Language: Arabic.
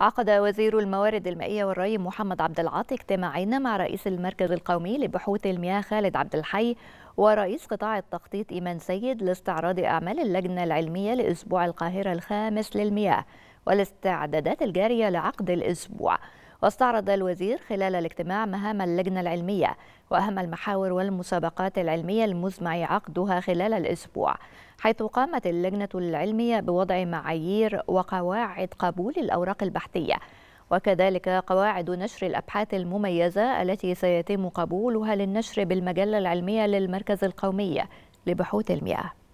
عقد وزير الموارد المائية والري محمد عبد العاطي اجتماعين مع رئيس المركز القومي لبحوث المياه خالد عبد الحي ورئيس قطاع التخطيط إيمان سيد لاستعراض أعمال اللجنة العلمية لأسبوع القاهرة الخامس للمياه والاستعدادات الجارية لعقد الأسبوع واستعرض الوزير خلال الاجتماع مهام اللجنة العلمية وأهم المحاور والمسابقات العلمية المزمع عقدها خلال الأسبوع حيث قامت اللجنة العلمية بوضع معايير وقواعد قبول الأوراق البحثية وكذلك قواعد نشر الأبحاث المميزة التي سيتم قبولها للنشر بالمجلة العلمية للمركز القومي لبحوث المياه